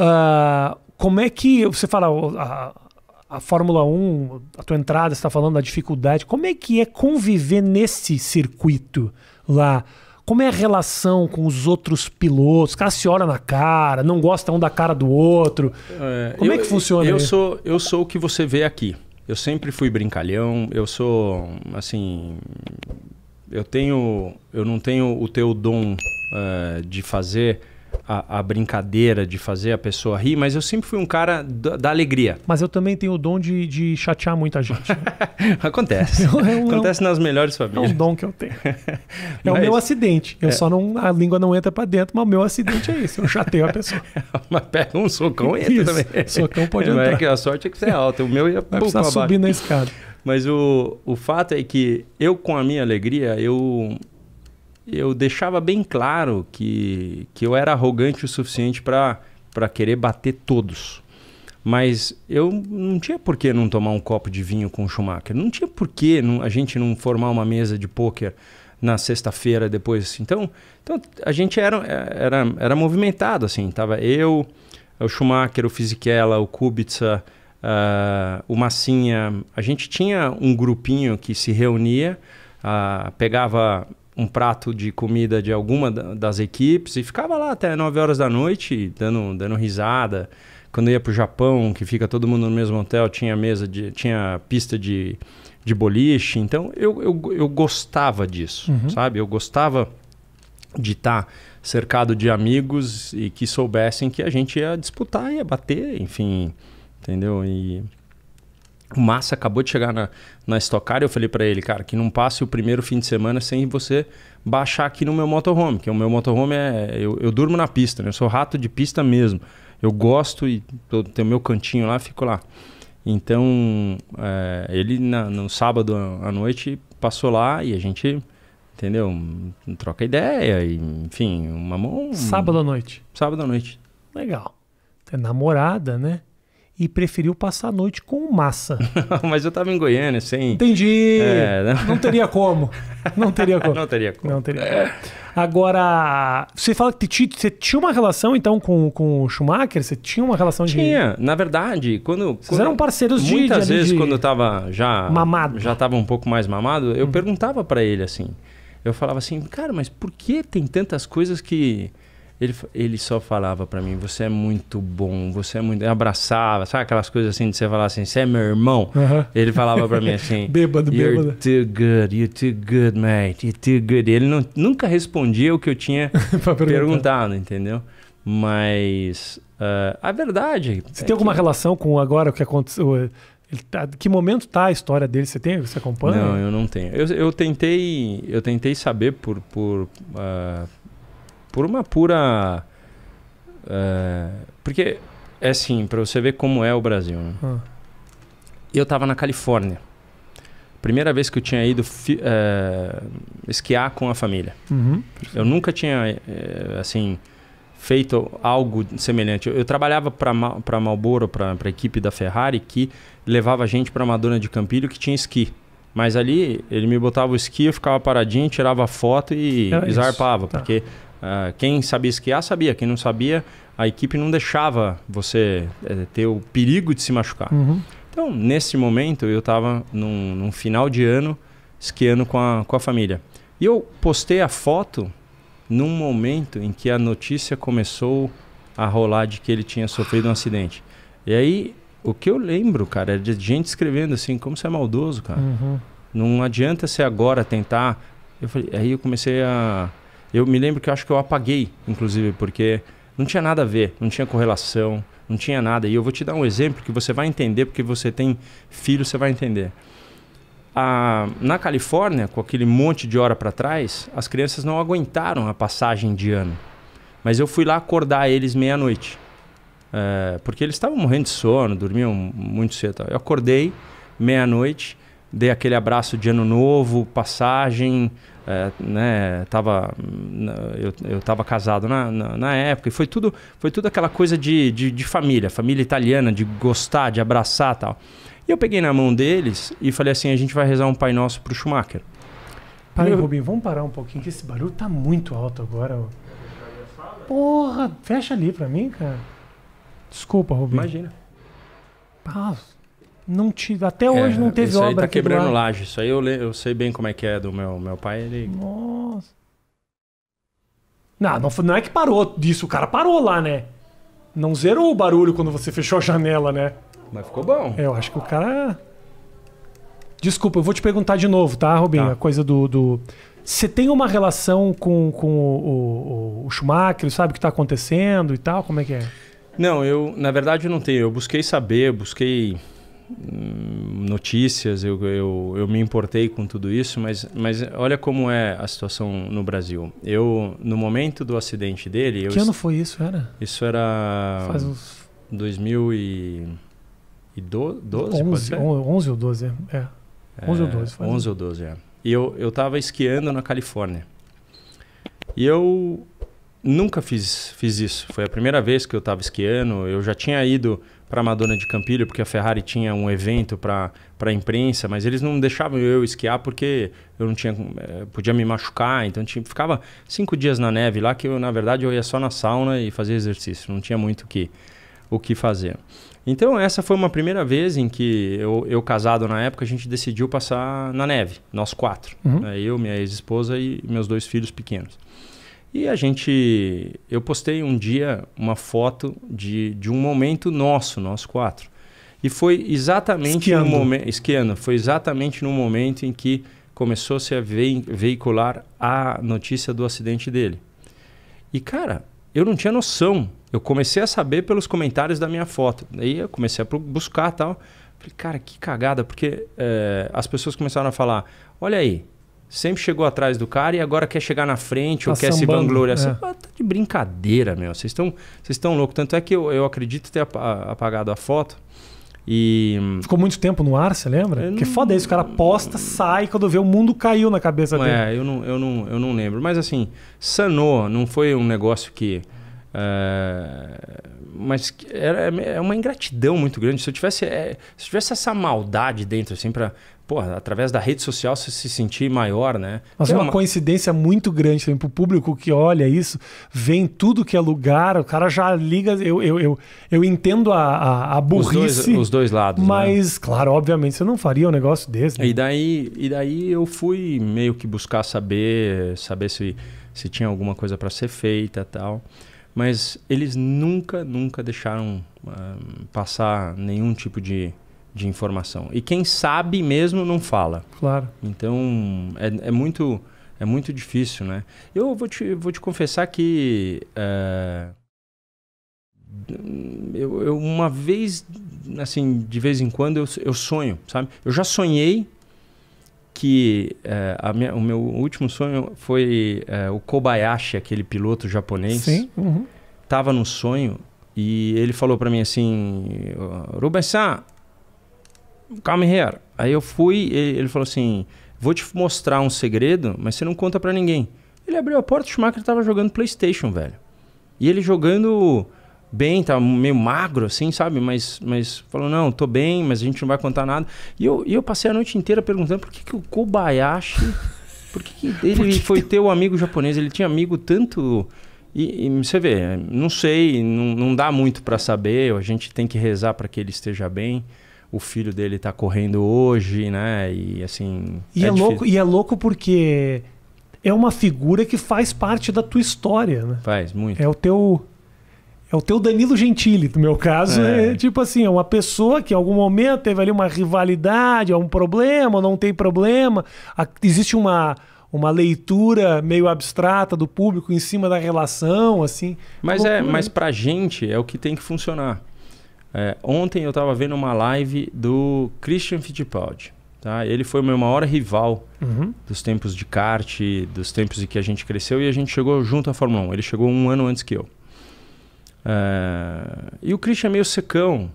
Uh, como é que você fala a, a Fórmula 1, a tua entrada, está falando da dificuldade. Como é que é conviver nesse circuito lá? Como é a relação com os outros pilotos? O cara se olha na cara, não gosta um da cara do outro. É, como é eu, é que funciona eu sou Eu sou o que você vê aqui. Eu sempre fui brincalhão, eu sou assim. Eu tenho. Eu não tenho o teu dom eh, de fazer a, a, brincadeira de fazer a pessoa rir, mas eu sempre fui um cara da, da alegria. Mas eu também tenho o dom de, de chatear muita gente. Né? Acontece. Eu, eu, é é Acontece nas melhores famílias. É um dom que eu tenho. É mas, o meu acidente. Eu é. só não. A língua não entra para dentro, mas o meu acidente é esse. Eu chateio a pessoa. mas pega um socão e entra Isso. também. Socão pode é entrar. É que a sorte é que você é alta. O meu ia Vai precisar subir na escada. Mas o, o fato é que eu, com a minha alegria, eu, eu deixava bem claro que, que eu era arrogante o suficiente para querer bater todos. Mas eu não tinha por que não tomar um copo de vinho com o Schumacher. Não tinha por que não, a gente não formar uma mesa de pôquer na sexta-feira depois. Então, então a gente era, era, era movimentado, assim. Tava eu, o Schumacher, o Fisichella, o Kubica, uh, o Massinha. A gente tinha um grupinho que se reunia, uh, pegava um prato de comida de alguma das equipes e ficava lá até 9 horas da noite dando, dando risada. Quando ia para o Japão, que fica todo mundo no mesmo hotel, tinha mesa de, tinha pista de, de boliche. Então eu, eu, eu gostava disso, uhum. sabe? Eu gostava de estar tá cercado de amigos e que soubessem que a gente ia disputar, ia bater, enfim, entendeu? E o Massa acabou de chegar na, na Estocar e eu falei para ele, cara, que não passe o primeiro fim de semana sem você baixar aqui no meu motorhome, que o meu motorhome é. Eu, eu durmo na pista, né? Eu sou rato de pista mesmo. Eu gosto e tô, tenho meu cantinho lá, fico lá. Então, é, ele na, no sábado à noite passou lá e a gente, entendeu? Troca ideia, e, enfim, uma mão. Sábado à noite. Sábado à noite. Legal. Tem namorada, né? e preferiu passar a noite com massa. Mas eu estava em Goiânia, sem. Entendi! É, não... Né? não... teria como. Não teria como. não teria como. Não teria como. Agora, você fala que você tinha uma relação então com, com o Schumacher? Você tinha uma relação tinha. de. Tinha, na verdade. Quando, Vocês quando... eram parceiros de. Muitas de, vezes, de... quando eu estava já. Mamado. Já estava um pouco mais mamado, eu hum. perguntava para ele assim. Eu falava assim, cara, mas por que tem tantas coisas que ele, ele só falava para mim, você é muito bom, você é muito. Eu abraçava, sabe aquelas coisas assim de você falar assim, você é meu irmão? Uh -huh. Ele falava para mim assim. bêbado, bêbado. You're too good, you're too good, mate, you're too good. Ele não, nunca respondia o que eu tinha perguntado, entendeu? Mas uh, a verdade. É você é tem que... alguma relação com agora o que aconteceu? Tá, que momento tá a história dele? Você tem? Você acompanha? Não, eu não tenho. Eu, eu tentei, eu tentei saber por, por uh, por uma pura. É, porque é assim, para você ver como é o Brasil. Né? Ah. Eu estava na Califórnia. Primeira vez que eu tinha ido é, esquiar com a família. Uhum. Eu nunca tinha, é, assim, feito algo semelhante. Eu, eu trabalhava para Marlboro, para a equipe da Ferrari, que levava gente para Madonna de Campilho que tinha esqui. Mas ali ele me botava o esqui, eu ficava paradinho, tirava foto e Era é zarpava, tá. porque Uh, quem sabia esquiar, sabia. Quem não sabia, a equipe não deixava você é, ter o perigo de se machucar. Uhum. Então, nesse momento, eu estava num, num, final de ano esquiando com a, com a família. E eu postei a foto num momento em que a notícia começou a rolar de que ele tinha sofrido um acidente. E aí, o que eu lembro, cara, é de gente escrevendo assim, como você é maldoso, cara. Uhum. Não adianta você agora tentar. Eu falei, aí eu comecei a eu me lembro que eu acho que eu apaguei, inclusive, porque não tinha nada a ver, não tinha correlação, não tinha nada. E eu vou te dar um exemplo que você vai entender, porque você tem filho, você vai entender. na Califórnia, com aquele monte de hora para trás, as crianças não aguentaram a passagem de ano. Mas eu fui lá acordar eles meia-noite. É, porque eles estavam morrendo de sono, dormiam muito cedo. Eu acordei meia-noite dei aquele abraço de ano novo, passagem, é, né, tava, eu, eu tava casado na, na, na, época, e foi tudo, foi tudo aquela coisa de, de, de, família, família italiana, de gostar, de abraçar tal. E eu peguei na mão deles e falei assim, a gente vai rezar um Pai Nosso pro Schumacher. Peraí, Rubinho, vamos parar um pouquinho, que esse barulho tá muito alto agora. Porra, fecha ali pra mim, cara. Desculpa, Rubinho. Imagina. pausa não tive, até hoje não é, teve isso obra. Isso aí tá quebrando laje. Isso aí eu, eu sei bem como é que é do meu, meu pai. Ele... Nossa. Não, não, não é que parou disso, o cara parou lá, né? Não zerou o barulho quando você fechou a janela, né? Mas ficou bom. É, eu acho que o cara. Desculpa, eu vou te perguntar de novo, tá, Robinho? Tá. A coisa do, do. Você tem uma relação com, com o, o, o Schumacher, sabe o que está acontecendo e tal? Como é que é? Não, eu, na verdade, não tenho. Eu busquei saber, eu busquei notícias, eu, eu, eu, me importei com tudo isso, mas, mas olha como é a situação no Brasil. Eu, no momento do acidente dele... Que ano foi isso, era? Isso era... Faz uns... 2012, 11, 11 ou 12, é. é 11 ou 12. Faz 11 é, ou 12, é. E eu, eu tava esquiando na Califórnia. E eu nunca fiz, fiz isso. Foi a primeira vez que eu tava esquiando. Eu já tinha ido para Madonna de Campilho, porque a Ferrari tinha um evento para a imprensa, mas eles não deixavam eu esquiar porque eu não tinha eh, podia me machucar, então tinha, ficava cinco dias na neve lá que eu na verdade eu ia só na sauna e fazia exercício, não tinha muito que o que fazer. Então essa foi uma primeira vez em que eu, eu casado na época a gente decidiu passar na neve, nós quatro, uhum. né? eu, minha ex-esposa e meus dois filhos pequenos. E a gente. Eu postei um dia uma foto de, de um momento nosso, nós quatro. E foi exatamente esquiando. no momento. Esquiando, foi exatamente no momento em que começou-se a ve veicular a notícia do acidente dele. E, cara, eu não tinha noção. Eu comecei a saber pelos comentários da minha foto. Daí eu comecei a buscar tal. Falei, cara, que cagada, porque é, as pessoas começaram a falar: olha aí, sempre chegou atrás do cara e agora quer chegar na frente tá ou quer se vangloriar. Assim. É. Ah, tá de brincadeira, meu. Vocês estão vocês estão loucos. Tanto é que eu, eu acredito ter apagado a foto. E... Ficou muito tempo no ar, você lembra? não... Que foda isso, o cara posta, sai, quando vê o mundo caiu na cabeça é, dele. É, eu não, eu, não, eu não lembro. Mas assim, sanou, não foi um negócio que. É... Mas era, é uma ingratidão muito grande. Se eu tivesse, é... se eu tivesse essa maldade dentro, assim, pra, porra, através da rede social você se sentir maior, né? Mas é uma, uma coincidência muito grande também para o público que olha isso, vem tudo que é lugar, o cara já liga. Eu, eu, eu, eu entendo a, a, a burrice. Os dois, os dois lados. Né? Mas, né? claro, obviamente, você não faria um negócio desse. Né? E, daí, e daí eu fui meio que buscar saber, saber se, se tinha alguma coisa para ser feita tal. Mas eles nunca, nunca deixaram uh, passar nenhum tipo de de informação. E quem sabe mesmo não fala. Claro. Então é, é muito é muito difícil, né? Eu vou te, vou te confessar que é, eu, eu, uma vez assim de vez em quando eu, eu sonho, sabe? Eu já sonhei que é, minha, o meu último sonho foi eh, o Kobayashi, aquele piloto japonês. Sim. Uhum. Tava no sonho e ele falou para mim assim, Rubensan, calma here. Aí eu fui, ele falou assim: vou te mostrar um segredo, mas você não conta para ninguém. Ele abriu a porta, o Schumacher tava jogando PlayStation, velho. E ele jogando bem, tava tá meio magro assim, sabe? Mas, mas falou: não, tô bem, mas a gente não vai contar nada. E eu, e eu passei a noite inteira perguntando por que, que o Kobayashi. Por que, que ele por que foi teu amigo japonês? Ele tinha amigo tanto. E, e, você vê, não sei, não, não dá muito para saber, a gente tem que rezar para que ele esteja bem o filho dele tá correndo hoje, né? E assim. E é, é louco, e é louco porque é uma figura que faz parte da tua história, né? Faz muito. É o teu é o teu Danilo Gentili, no meu caso, é. é. tipo assim, é uma pessoa que em algum momento teve ali uma rivalidade, algum problema, não tem problema, a, existe uma uma leitura meio abstrata do público em cima da relação, assim. Mas é, mas né? pra gente é o que tem que funcionar. É, ontem eu estava vendo uma live do Christian Fittipaldi. Tá? Ele foi o meu maior rival uhum. dos tempos de kart, dos tempos em que a gente cresceu e a gente chegou junto à Fórmula 1. Ele chegou um ano antes que eu. É... E o Christian é meio secão,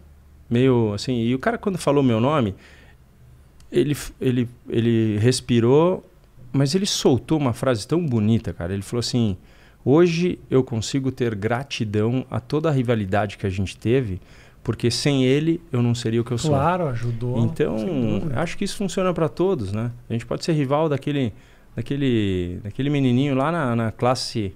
meio assim. E o cara, quando falou meu nome, ele, ele, ele respirou, mas ele soltou uma frase tão bonita, cara. Ele falou assim: Hoje eu consigo ter gratidão a toda a rivalidade que a gente teve porque sem ele eu não seria o que eu claro, sou. Claro, ajudou. Então, acho que isso funciona para todos, né? A gente pode ser rival daquele, daquele, daquele menininho lá na, na classe,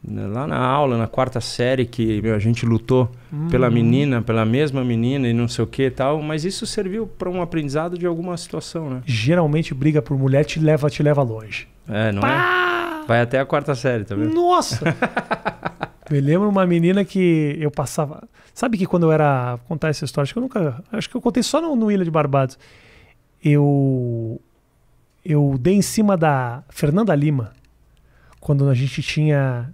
né, lá na aula, na quarta série, que meu, a gente lutou hum. pela uhum. menina, pela mesma menina e não sei o que e tal, mas isso serviu para um aprendizado de alguma situação, né? Geralmente briga por mulher te leva, te leva longe. É, não é? Pá! é? Vai até a quarta série, tá vendo? Nossa! Eu lembro uma menina que eu passava. Sabe que quando eu era. Vou contar essa história, acho que eu nunca. Acho que eu contei só no, no Ilha de Barbados. Eu. Eu dei em cima da Fernanda Lima, quando a gente tinha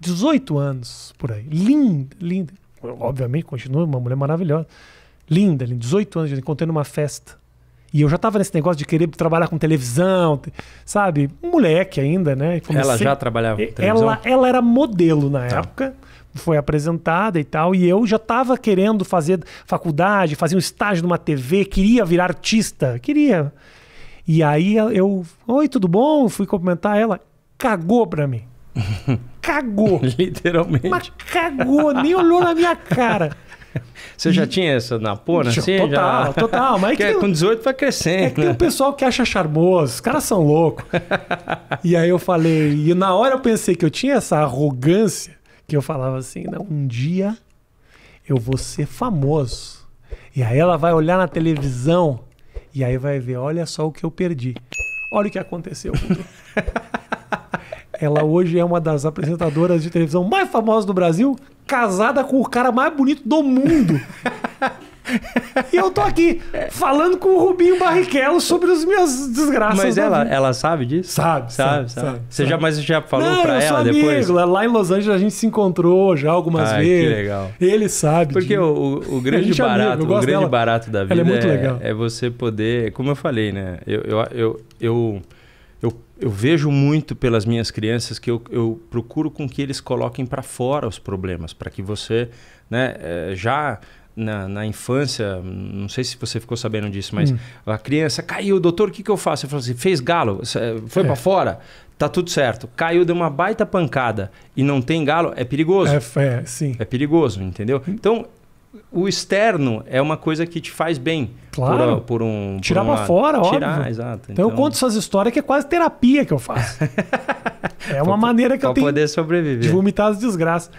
18 anos por aí. Linda, linda. Obviamente, continua uma mulher maravilhosa. Linda, linda. 18 anos, eu encontrei numa festa. E eu já estava nesse negócio de querer trabalhar com televisão, sabe? Um moleque ainda, né? Comecei... Ela já trabalhava com televisão? Ela, ela era modelo na tá. época foi apresentada e tal, e eu já estava querendo fazer faculdade, fazer um estágio numa TV, queria virar artista, queria. E aí eu, oi, tudo bom? Fui cumprimentar ela, cagou pra mim. Cagou. Literalmente. Mas cagou, nem olhou na minha cara. Você já tinha essa na Assim, total, já... total. Mas é que, é com 18 vai crescendo. É que né? tem um pessoal que acha charmoso, os caras são loucos. e aí eu falei, e na hora eu pensei que eu tinha essa arrogância, que eu falava assim, não, um dia eu vou ser famoso. E aí ela vai olhar na televisão e aí vai ver, olha só o que eu perdi. Olha o que aconteceu. ela hoje é uma das apresentadoras de televisão mais famosas do Brasil, casada com o cara mais bonito do mundo. e eu tô aqui falando com o Rubinho Barrichello sobre as minhas desgraças. Mas ela, ela sabe disso? Sabe, sabe, sabe. sabe, Você já mais já falou Não, pra ela amigo. depois? É lá em Los Angeles a gente se encontrou já algumas Ai, vezes. Que legal. Ele sabe. Porque disso. o, o grande é barato, amigo, o grande barato da é vida é, é, é, você poder, como eu falei, né? Eu, eu, eu, eu eu vejo muito pelas minhas crianças que eu, eu procuro com que eles coloquem para fora os problemas, para que você, né, eh, já na, na, infância, não sei se você ficou sabendo disso, mas hum. a criança caiu, doutor, o que, que eu faço? Eu falo assim, fez galo, foi é. para fora, tá tudo certo. Caiu de uma baita pancada e não tem galo, é perigoso. É, é sim. É perigoso, entendeu? Hum. Então, o externo é uma coisa que te faz bem. Claro. Por, por um. Tirar por pra fora, Tirar, óbvio. exato. Então, então, eu conto essas histórias que é quase terapia que eu faço. é uma pra, maneira que eu tenho. poder sobreviver. De vomitar as desgraças.